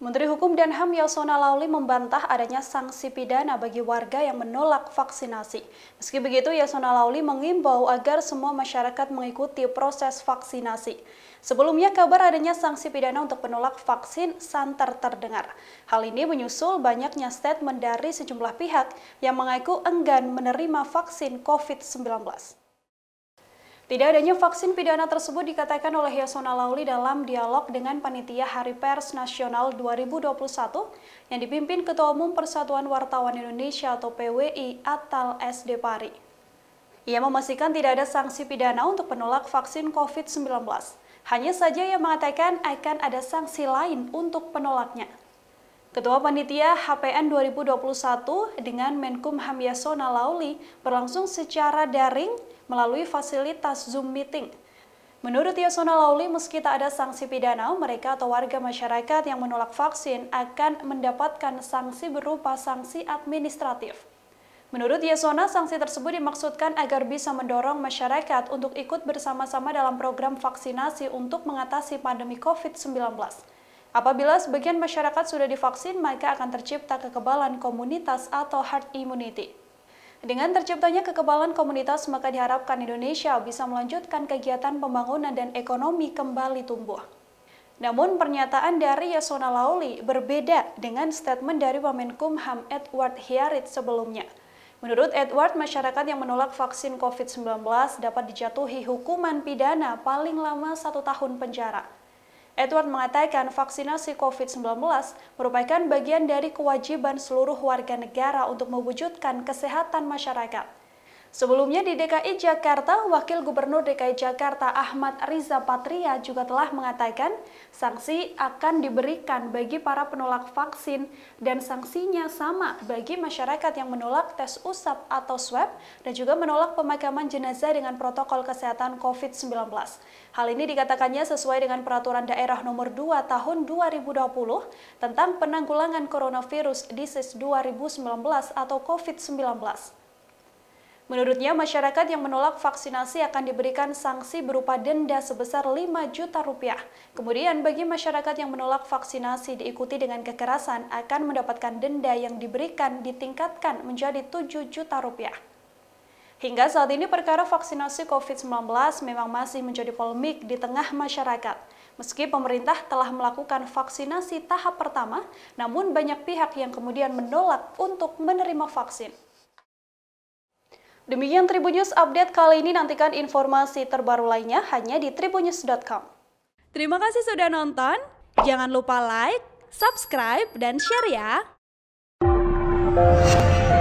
Menteri Hukum dan HAM Yasona Lauli membantah adanya sanksi pidana bagi warga yang menolak vaksinasi. Meski begitu, Yasona Lauli mengimbau agar semua masyarakat mengikuti proses vaksinasi. Sebelumnya kabar adanya sanksi pidana untuk penolak vaksin santer terdengar. Hal ini menyusul banyaknya statement dari sejumlah pihak yang mengaku enggan menerima vaksin COVID-19. Tidak adanya vaksin pidana tersebut dikatakan oleh Yasona Lauli dalam dialog dengan Panitia Hari Pers Nasional 2021 yang dipimpin Ketua Umum Persatuan Wartawan Indonesia atau PWI Atal S. Depari. Ia memastikan tidak ada sanksi pidana untuk penolak vaksin COVID-19. Hanya saja ia mengatakan akan ada sanksi lain untuk penolaknya. Ketua Panitia HPN 2021 dengan Menkum Hamyasona Lauli berlangsung secara daring melalui fasilitas Zoom Meeting. Menurut Yasona Lauli, meski tak ada sanksi pidana, mereka atau warga masyarakat yang menolak vaksin akan mendapatkan sanksi berupa sanksi administratif. Menurut Yasona, sanksi tersebut dimaksudkan agar bisa mendorong masyarakat untuk ikut bersama-sama dalam program vaksinasi untuk mengatasi pandemi COVID-19. Apabila sebagian masyarakat sudah divaksin, maka akan tercipta kekebalan komunitas atau herd immunity. Dengan terciptanya kekebalan komunitas, maka diharapkan Indonesia bisa melanjutkan kegiatan pembangunan dan ekonomi kembali tumbuh. Namun pernyataan dari Yasona Lauli berbeda dengan statement dari Wamenkumham Edward Hiarit sebelumnya. Menurut Edward, masyarakat yang menolak vaksin COVID-19 dapat dijatuhi hukuman pidana paling lama satu tahun penjara. Edward mengatakan vaksinasi COVID-19 merupakan bagian dari kewajiban seluruh warga negara untuk mewujudkan kesehatan masyarakat. Sebelumnya di DKI Jakarta, Wakil Gubernur DKI Jakarta Ahmad Riza Patria juga telah mengatakan sanksi akan diberikan bagi para penolak vaksin dan sanksinya sama bagi masyarakat yang menolak tes usap atau swab dan juga menolak pemakaman jenazah dengan protokol kesehatan COVID-19. Hal ini dikatakannya sesuai dengan peraturan daerah nomor 2 tahun 2020 tentang penanggulangan coronavirus disease 2019 atau COVID-19. Menurutnya, masyarakat yang menolak vaksinasi akan diberikan sanksi berupa denda sebesar 5 juta rupiah. Kemudian, bagi masyarakat yang menolak vaksinasi diikuti dengan kekerasan akan mendapatkan denda yang diberikan ditingkatkan menjadi 7 juta rupiah. Hingga saat ini perkara vaksinasi COVID-19 memang masih menjadi polemik di tengah masyarakat. Meski pemerintah telah melakukan vaksinasi tahap pertama, namun banyak pihak yang kemudian menolak untuk menerima vaksin. Demikian Tribunnews Update kali ini, nantikan informasi terbaru lainnya hanya di tribunnews.com. Terima kasih sudah nonton, jangan lupa like, subscribe, dan share ya!